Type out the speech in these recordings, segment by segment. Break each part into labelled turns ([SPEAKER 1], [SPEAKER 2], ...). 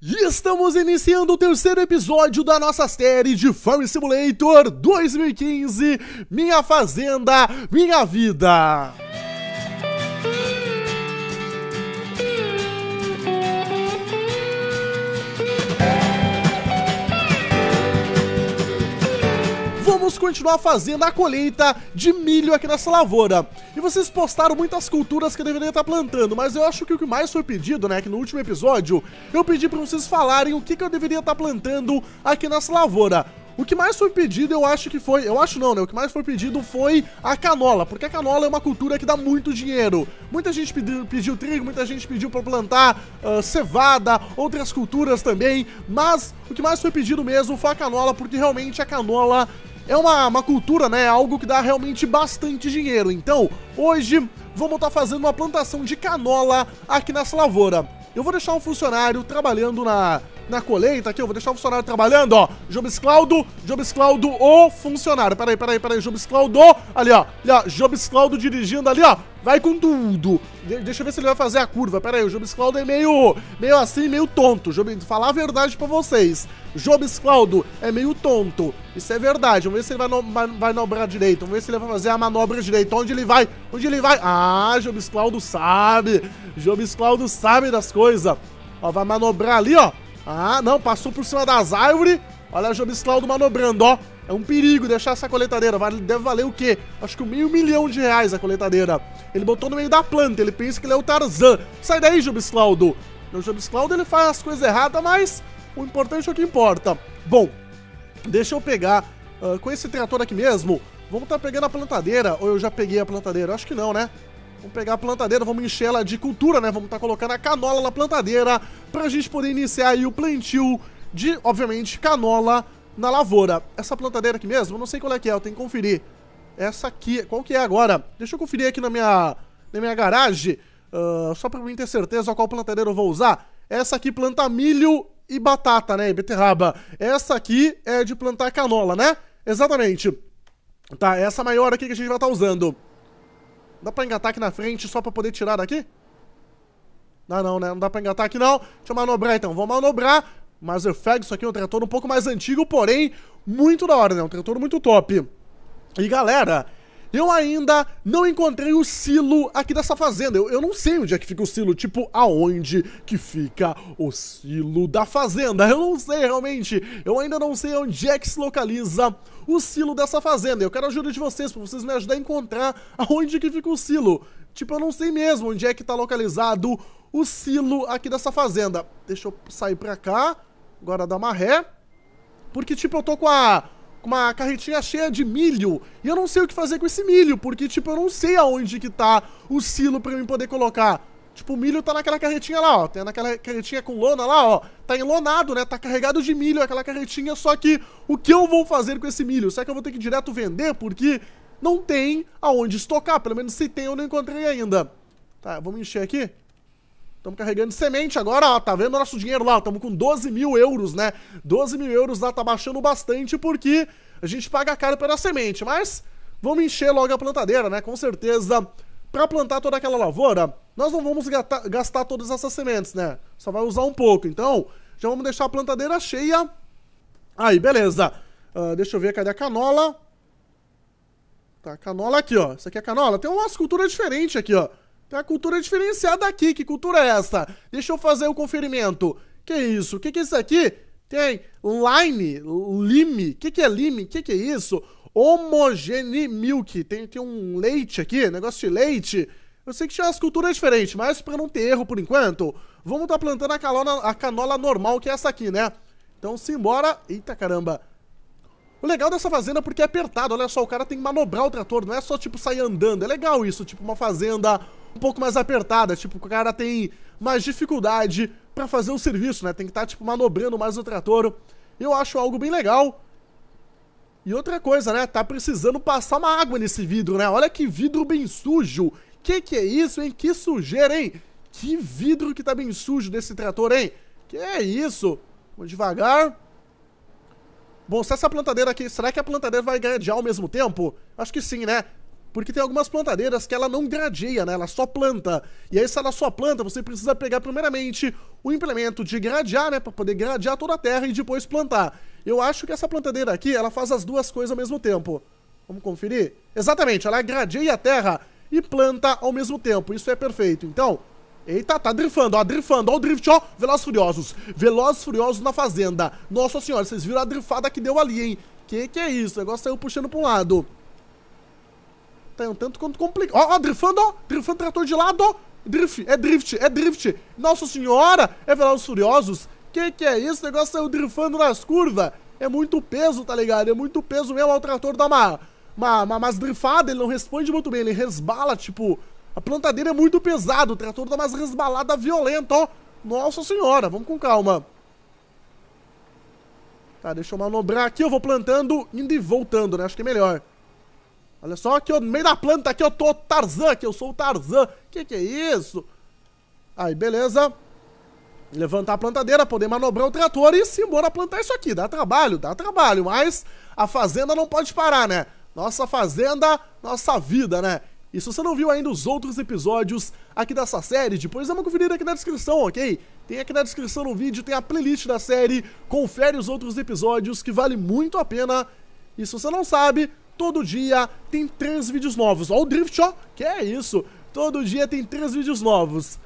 [SPEAKER 1] E estamos iniciando o terceiro episódio da nossa série de Farm Simulator 2015 Minha Fazenda, Minha Vida. vamos continuar fazendo a colheita de milho aqui nessa lavoura. E vocês postaram muitas culturas que eu deveria estar plantando, mas eu acho que o que mais foi pedido, né, que no último episódio, eu pedi para vocês falarem o que, que eu deveria estar plantando aqui nessa lavoura. O que mais foi pedido, eu acho que foi. Eu acho não, né? O que mais foi pedido foi a canola, porque a canola é uma cultura que dá muito dinheiro. Muita gente pediu, pediu trigo, muita gente pediu para plantar uh, cevada, outras culturas também. Mas o que mais foi pedido mesmo foi a canola, porque realmente a canola é uma, uma cultura, né? Algo que dá realmente bastante dinheiro. Então, hoje vamos estar tá fazendo uma plantação de canola aqui nessa lavoura. Eu vou deixar um funcionário trabalhando na na colheita aqui, eu vou deixar o funcionário trabalhando, ó. Jobsclaudo, Claudio, Claudio, o funcionário. Peraí, peraí, peraí, Jobsclaudo, Claudio, ali, ó. Ali, ó, Claudio dirigindo ali, ó. Vai com tudo. De deixa eu ver se ele vai fazer a curva. Peraí, o Jobsclaudo Claudio é meio, meio assim, meio tonto. Job, falar a verdade pra vocês. Jobsclaudo Claudio é meio tonto. Isso é verdade. Vamos ver se ele vai, no, vai, vai direito. Vamos ver se ele vai fazer a manobra direito. Onde ele vai? Onde ele vai? Ah, Jobsclaudo Claudio sabe. Jobsclaudo Claudio sabe das coisas. Ó, vai manobrar ali, ó. Ah, não, passou por cima das árvores. Olha o Jobiscaldo manobrando, ó. É um perigo deixar essa coletadeira. Vale, deve valer o quê? Acho que um meio milhão de reais a coletadeira. Ele botou no meio da planta, ele pensa que ele é o Tarzan. Sai daí, Jobiscaldo. O Jobiscaldo, ele faz as coisas erradas, mas o importante é o que importa. Bom, deixa eu pegar uh, com esse trator aqui mesmo. Vamos estar tá pegando a plantadeira. Ou eu já peguei a plantadeira? Acho que não, né? Vamos pegar a plantadeira, vamos encher ela de cultura, né? Vamos estar tá colocando a canola na plantadeira pra gente poder iniciar aí o plantio de, obviamente, canola na lavoura. Essa plantadeira aqui mesmo, eu não sei qual é que é, eu tenho que conferir. Essa aqui, qual que é agora? Deixa eu conferir aqui na minha, na minha garagem, uh, só pra mim ter certeza qual plantadeira eu vou usar. Essa aqui planta milho e batata, né? E beterraba. Essa aqui é de plantar canola, né? Exatamente. Tá, essa maior aqui que a gente vai estar tá usando. Dá pra engatar aqui na frente só pra poder tirar daqui? Não, não, né? Não dá pra engatar aqui não. Deixa eu manobrar então. Vou manobrar. Mas eu pego isso aqui, é um trator um pouco mais antigo, porém muito da hora, né? Um trator muito top. E galera, eu ainda não encontrei o silo aqui dessa fazenda. Eu, eu não sei onde é que fica o silo, tipo, aonde que fica o silo da fazenda. Eu não sei realmente. Eu ainda não sei onde é que se localiza o silo dessa fazenda. Eu quero a ajuda de vocês, pra vocês me ajudarem a encontrar aonde que fica o silo. Tipo, eu não sei mesmo onde é que tá localizado o silo aqui dessa fazenda. Deixa eu sair pra cá. Agora dá uma ré. Porque, tipo, eu tô com a uma carretinha cheia de milho. E eu não sei o que fazer com esse milho, porque, tipo, eu não sei aonde que tá o silo pra eu poder colocar. Tipo, o milho tá naquela carretinha lá, ó. Tem naquela carretinha com lona lá, ó. Tá enlonado, né? Tá carregado de milho aquela carretinha. Só que o que eu vou fazer com esse milho? Será que eu vou ter que direto vender? Porque não tem aonde estocar. Pelo menos se tem, eu não encontrei ainda. Tá, vamos encher aqui. Estamos carregando semente agora, ó, tá vendo o nosso dinheiro lá? Estamos com 12 mil euros, né? 12 mil euros lá tá baixando bastante porque a gente paga caro pela semente. Mas vamos encher logo a plantadeira, né? Com certeza, para plantar toda aquela lavoura, nós não vamos gastar todas essas sementes, né? Só vai usar um pouco. Então, já vamos deixar a plantadeira cheia. Aí, beleza. Uh, deixa eu ver, cadê a canola? Tá, canola aqui, ó. Isso aqui é canola. Tem uma cultura diferente aqui, ó. Tem então, a cultura é diferenciada aqui. Que cultura é essa? Deixa eu fazer o um conferimento. Que isso? O que, que é isso aqui? Tem lime, lime. O que, que é lime? O que, que é isso? Homogene milk. Tem, tem um leite aqui, negócio de leite. Eu sei que tinha umas culturas diferentes, mas para não ter erro por enquanto, vamos estar tá plantando a, calona, a canola normal, que é essa aqui, né? Então simbora. Eita caramba. O legal dessa fazenda é porque é apertado, olha só, o cara tem que manobrar o trator, não é só tipo sair andando. É legal isso, tipo uma fazenda um pouco mais apertada, tipo, o cara tem mais dificuldade para fazer o serviço, né? Tem que estar, tá, tipo, manobrando mais o trator. Eu acho algo bem legal. E outra coisa, né? Tá precisando passar uma água nesse vidro, né? Olha que vidro bem sujo. Que que é isso, hein? Que sujeira, hein? Que vidro que tá bem sujo desse trator, hein? Que é isso? Vou devagar. Bom, se essa plantadeira aqui... Será que a plantadeira vai ganhar de ao mesmo tempo? Acho que sim, né? Porque tem algumas plantadeiras que ela não gradeia, né? Ela só planta. E aí, se ela só planta, você precisa pegar primeiramente o implemento de gradear, né? Pra poder gradear toda a terra e depois plantar. Eu acho que essa plantadeira aqui, ela faz as duas coisas ao mesmo tempo. Vamos conferir? Exatamente, ela gradeia a terra e planta ao mesmo tempo. Isso é perfeito. Então, Eita, tá drifando, ó, drifando, ó o drift, ó, Velozes Furiosos, Velozes Furiosos na fazenda. Nossa senhora, vocês viram a drifada que deu ali, hein? Que que é isso? O negócio saiu puxando pra um lado tá um tanto quanto complicado. Ó, ó, drifando, ó. Drifando trator de lado, ó. Drift, é drift, é drift. Nossa senhora, é Velozes Furiosos. Que que é isso? O negócio saiu drifando nas curvas. É muito peso, tá ligado? É muito peso mesmo. O trator dá uma, uma, uma, umas ele não responde muito bem. Ele resbala, tipo... A plantadeira é muito pesada, o trator dá umas resbalada violenta, ó. Nossa senhora, vamos com calma. Tá, deixa eu manobrar aqui, eu vou plantando, indo e voltando, né? Acho que é melhor. Olha só que eu, no meio da planta aqui eu tô Tarzan, que eu sou o Tarzan. Que que é isso? Aí, beleza. Levantar a plantadeira, poder manobrar o trator e simbora plantar isso aqui. Dá trabalho, dá trabalho, mas a fazenda não pode parar, né? Nossa fazenda, nossa vida, né? E se você não viu ainda os outros episódios aqui dessa série, depois dá uma conferida aqui na descrição, ok? Tem aqui na descrição no vídeo, tem a playlist da série, confere os outros episódios que vale muito a pena. E se você não sabe, Todo dia tem três vídeos novos. Olha o drift, ó. Que é isso. Todo dia tem três vídeos novos.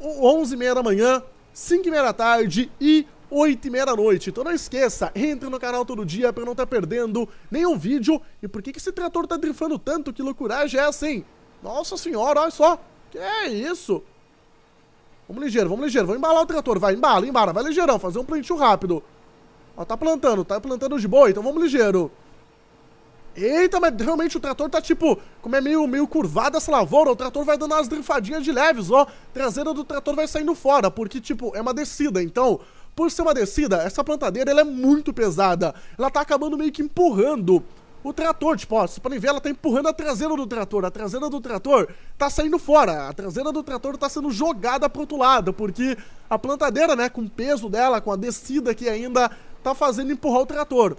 [SPEAKER 1] 11 e meia da manhã, 5 e meia da tarde e 8 e meia da noite. Então não esqueça, entre no canal todo dia para não estar tá perdendo nenhum vídeo. E por que, que esse trator tá drifando tanto? Que Já é assim? Nossa senhora, olha só. Que é isso? Vamos ligeiro, vamos ligeiro. Vamos embalar o trator. Vai, embala, embala. Vai ligeirão, fazer um plantio rápido. Ó, tá plantando, tá plantando de boa, então vamos ligeiro. Eita, mas realmente o trator tá tipo, como é meio, meio curvado essa lavoura, o trator vai dando umas drifadinhas de leves, ó. Traseira do trator vai saindo fora, porque tipo, é uma descida, então... Por ser uma descida, essa plantadeira ela é muito pesada. Ela tá acabando meio que empurrando o trator, tipo, ó, vocês podem ver, ela tá empurrando a traseira do trator. A traseira do trator tá saindo fora. A traseira do trator tá sendo jogada pro outro lado, porque a plantadeira, né, com o peso dela, com a descida que ainda tá fazendo empurrar o trator.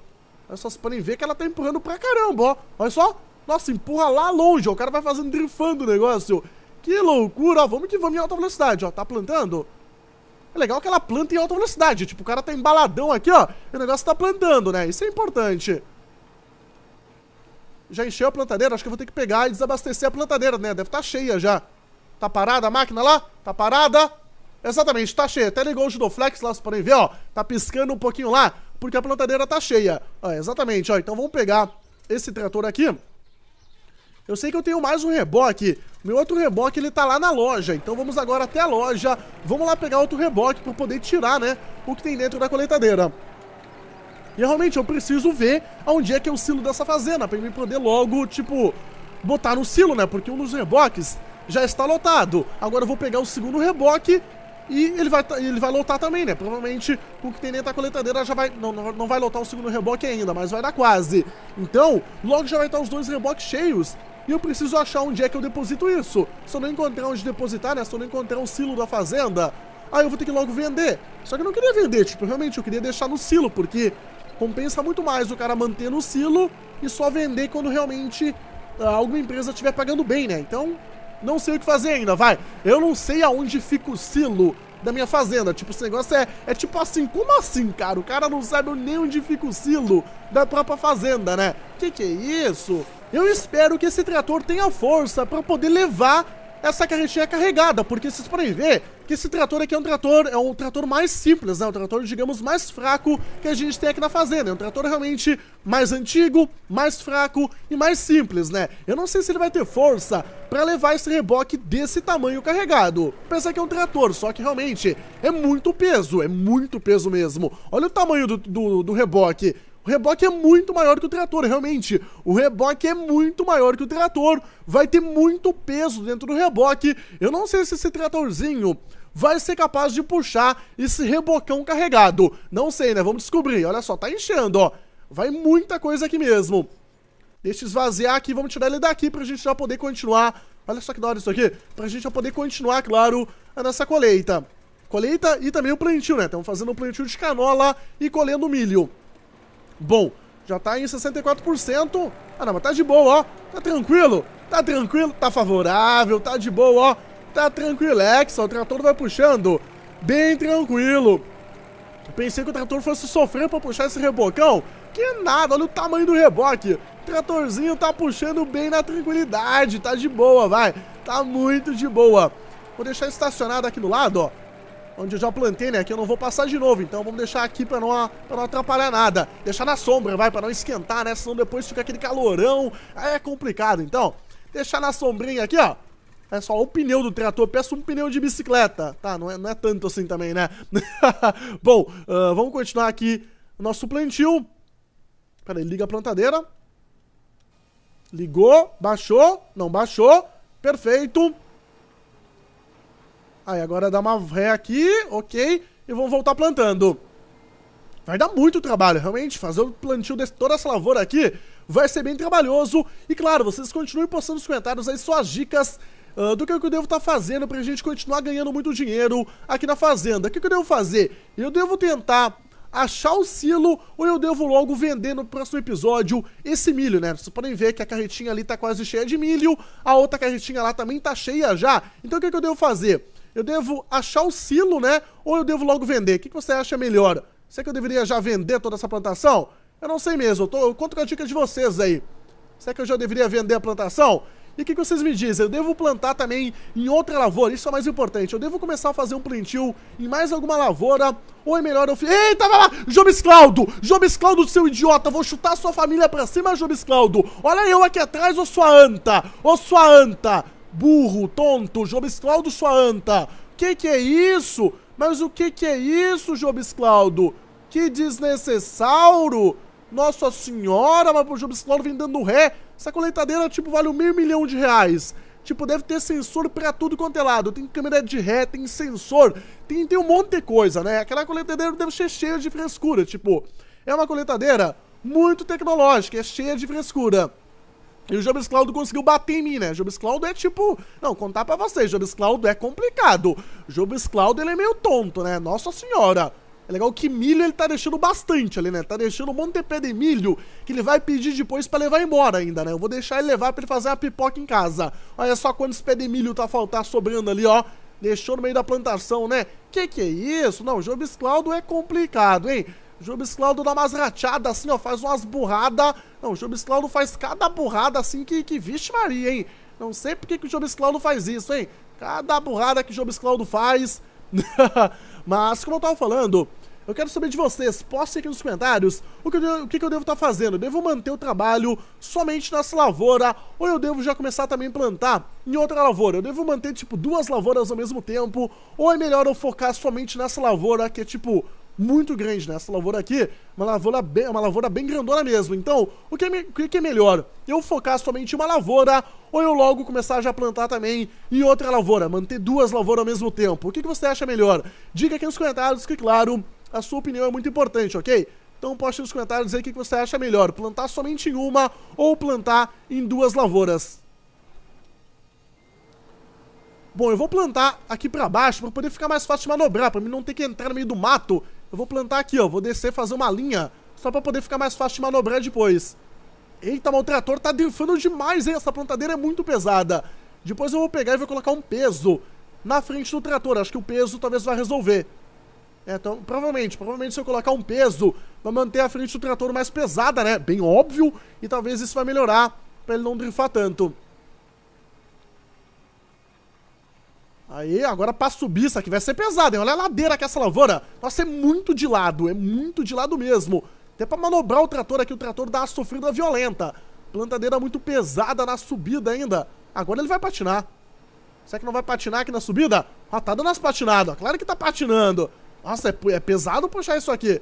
[SPEAKER 1] Olha só, vocês podem ver que ela tá empurrando pra caramba, ó. Olha só. Nossa, empurra lá longe, ó. O cara vai fazendo drifando o negócio. Que loucura, ó. Vamos que vamos em alta velocidade, ó. Tá plantando? É legal que ela planta em alta velocidade. Tipo, o cara tá embaladão aqui, ó. E o negócio tá plantando, né? Isso é importante. Já encheu a plantadeira? Acho que eu vou ter que pegar e desabastecer a plantadeira, né? Deve tá cheia já. Tá parada a máquina lá? Tá parada? Exatamente, tá cheia. Até ligou o Judoflex lá, vocês podem ver, ó. Tá piscando um pouquinho lá porque a plantadeira tá cheia. exatamente, ó, então vamos pegar esse trator aqui. Eu sei que eu tenho mais um reboque. Meu outro reboque, ele tá lá na loja. Então vamos agora até a loja. Vamos lá pegar outro reboque para poder tirar, né, o que tem dentro da coletadeira. E realmente eu preciso ver aonde é que é o silo dessa fazenda, para eu poder logo, tipo, botar no silo, né? Porque um dos reboques já está lotado. Agora eu vou pegar o segundo reboque e ele vai, ele vai lotar também, né? Provavelmente o que tem dentro da coletadeira já vai. Não, não, não vai lotar o segundo reboque ainda, mas vai dar quase. Então, logo já vai estar os dois reboques cheios. E eu preciso achar onde é que eu deposito isso. Se eu não encontrar onde depositar, né? Se eu não encontrar um silo da fazenda, aí eu vou ter que logo vender. Só que eu não queria vender, tipo, realmente eu queria deixar no silo, porque compensa muito mais o cara manter no silo e só vender quando realmente ah, alguma empresa estiver pagando bem, né? Então, não sei o que fazer ainda, vai. Eu não sei aonde fica o silo da minha fazenda. Tipo, esse negócio é, é tipo assim, como assim, cara? O cara não sabe nem onde fica o silo da própria fazenda, né? Que que é isso? Eu espero que esse trator tenha força para poder levar essa carretinha é carregada, porque vocês podem ver que esse trator aqui é um trator, é um trator mais simples, né? Um trator, digamos, mais fraco que a gente tem aqui na fazenda. É um trator realmente mais antigo, mais fraco e mais simples, né? Eu não sei se ele vai ter força para levar esse reboque desse tamanho carregado. pensa que é um trator, só que realmente é muito peso, é muito peso mesmo. Olha o tamanho do, do, do reboque. O reboque é muito maior que o trator, realmente. O reboque é muito maior que o trator. Vai ter muito peso dentro do reboque. Eu não sei se esse tratorzinho vai ser capaz de puxar esse rebocão carregado. Não sei, né? Vamos descobrir. Olha só, tá enchendo, ó. Vai muita coisa aqui mesmo. Deixa esvaziar aqui, vamos tirar ele daqui pra gente já poder continuar. Olha só que da hora isso aqui. Pra gente já poder continuar, claro, a nossa colheita. Colheita e também o plantio, né? Estamos fazendo o plantio de canola e colhendo milho. Bom, já tá em 64%. Ah, não, mas tá de boa, ó. Tá tranquilo, tá tranquilo, tá favorável, tá de boa, ó. Tá tranquilex, é ó. O trator vai puxando. Bem tranquilo. Pensei que o trator fosse sofrer pra puxar esse rebocão. Que nada, olha o tamanho do reboque. O tratorzinho tá puxando bem na tranquilidade, tá de boa, vai. Tá muito de boa. Vou deixar estacionado aqui do lado, ó onde eu já plantei, né? Que eu não vou passar de novo. Então vamos deixar aqui pra não, pra não atrapalhar nada. Deixar na sombra, vai, pra não esquentar, né? Senão depois fica aquele calorão. Aí é complicado. Então, deixar na sombrinha aqui, ó. É só o pneu do trator, peço um pneu de bicicleta. Tá, não é, não é tanto assim também, né? Bom, uh, vamos continuar aqui nosso plantio. Pera aí, liga a plantadeira. Ligou, baixou, não baixou. Perfeito. Aí agora dá uma ré aqui, ok, e vamos voltar plantando. Vai dar muito trabalho, realmente, fazer o plantio de toda essa lavoura aqui vai ser bem trabalhoso. E claro, vocês continuem postando nos comentários aí suas dicas Uh, do que, é que eu devo estar tá fazendo para a gente continuar ganhando muito dinheiro aqui na fazenda. O que, é que eu devo fazer? Eu devo tentar achar o silo ou eu devo logo vender no próximo episódio esse milho, né? Vocês podem ver que a carretinha ali tá quase cheia de milho, a outra carretinha lá também tá cheia já. Então o que, é que eu devo fazer? Eu devo achar o silo, né? Ou eu devo logo vender? O que você acha melhor? Será que eu deveria já vender toda essa plantação? Eu não sei mesmo. Eu, tô, eu conto com a dica de vocês aí. Será que eu já deveria vender a plantação? E o que, que, vocês me dizem? Eu devo plantar também em outra lavoura? Isso é mais importante. Eu devo começar a fazer um plantio em mais alguma lavoura? Ou é melhor eu... Eita, vai lá! Jobs Claudio! Claudio, seu idiota! Vou chutar sua família pra cima, Jobs Claudio! Olha eu aqui atrás, ô sua anta! Ô sua anta! burro, tonto, Jobs Claudio, sua anta. Que que é isso? Mas o que que é isso, Jobs Claudio? Que desnecessauro! Nossa senhora, mas o Jobs Claudio vem dando ré. Essa coletadeira, tipo, vale um meio milhão de reais. Tipo, deve ter sensor pra tudo quanto é lado. Tem câmera de ré, tem sensor, tem, tem um monte de coisa, né? Aquela coletadeira deve ser cheia de frescura, tipo... É uma coletadeira muito tecnológica, é cheia de frescura. E o Jobs Cloud conseguiu bater em mim, né? Jobs Cloud é tipo. Não, contar pra vocês, Jobs Cloud é complicado. Jobs Cloud ele é meio tonto, né? Nossa senhora. É legal que milho ele tá deixando bastante ali, né? Tá deixando um monte de pé de milho que ele vai pedir depois pra levar embora ainda, né? Eu vou deixar ele levar pra ele fazer a pipoca em casa. Olha só quantos pé de milho tá faltando, tá sobrando ali, ó. Deixou no meio da plantação, né? Que que é isso? Não, Jobs Cloud é complicado, hein? Jobs Claudio dá umas rachadas assim, ó, faz umas burradas. Não, o Jobs Claudio faz cada burrada assim que, que vixe Maria, hein? Não sei porque que o Jobs Claudio faz isso, hein? Cada burrada que o Jobs Claudio faz. Mas, como eu tava falando, eu quero saber de vocês, postem aqui nos comentários o que eu, o que eu devo estar tá fazendo. Eu devo manter o trabalho somente nessa lavoura ou eu devo já começar também a plantar em outra lavoura? Eu devo manter, tipo, duas lavouras ao mesmo tempo ou é melhor eu focar somente nessa lavoura que é, tipo, muito grande, né? Essa lavoura aqui, uma lavoura bem, uma lavoura bem grandona mesmo. Então, o que, é, o é que é melhor? Eu focar somente em uma lavoura ou eu logo começar já a plantar também em outra lavoura? Manter duas lavouras ao mesmo tempo? O que, que você acha melhor? Diga aqui nos comentários que, claro, a sua opinião é muito importante, ok? Então poste nos comentários aí o que você acha melhor, plantar somente em uma ou plantar em duas lavouras. Bom, eu vou plantar aqui pra baixo pra poder ficar mais fácil de manobrar, pra mim não ter que entrar no meio do mato eu vou plantar aqui, ó. Vou descer, fazer uma linha. Só pra poder ficar mais fácil de manobrar depois. Eita, mas o trator tá drifando demais, hein? Essa plantadeira é muito pesada. Depois eu vou pegar e vou colocar um peso na frente do trator. Acho que o peso talvez vá resolver. É, então, provavelmente, provavelmente se eu colocar um peso, vai manter a frente do trator mais pesada, né? Bem óbvio, e talvez isso vai melhorar para ele não drifar tanto. Aí, agora pra subir isso aqui vai ser pesado, hein? Olha a ladeira que é essa lavoura. Nossa, é muito de lado, é muito de lado mesmo. Até pra manobrar o trator aqui, o trator dá uma sofrida violenta. Plantadeira muito pesada na subida ainda. Agora ele vai patinar. Será que não vai patinar aqui na subida? Ah, tá dando as patinadas. Claro que tá patinando. Nossa, é, é pesado puxar isso aqui.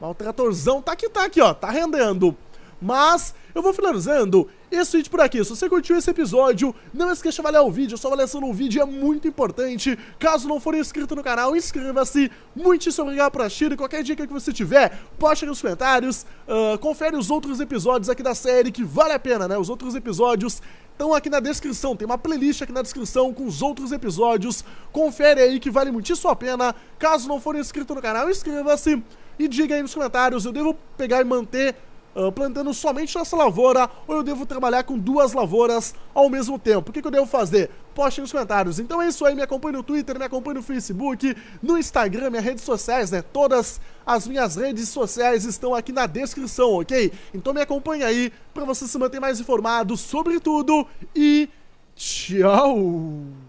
[SPEAKER 1] Mas o tratorzão tá aqui, tá aqui, ó. Tá rendendo. Mas eu vou finalizando esse vídeo por aqui. Se você curtiu esse episódio, não esqueça de avaliar o vídeo. Sua avaliação no vídeo é muito importante. Caso não for inscrito no canal, inscreva-se. Muitíssimo obrigado por assistir. E qualquer dica que você tiver, poste nos comentários. Uh, confere os outros episódios aqui da série, que vale a pena, né? Os outros episódios estão aqui na descrição. Tem uma playlist aqui na descrição com os outros episódios. Confere aí que vale muitíssimo a pena. Caso não for inscrito no canal, inscreva-se. E diga aí nos comentários, eu devo pegar e manter ah, plantando somente nessa lavoura ou eu devo trabalhar com duas lavouras ao mesmo tempo? O que, que eu devo fazer? Poste nos comentários. Então é isso aí, me acompanhe no Twitter, me acompanhe no Facebook, no Instagram, minhas redes sociais, né? Todas as minhas redes sociais estão aqui na descrição, ok? Então me acompanhe aí para você se manter mais informado sobre tudo e tchau!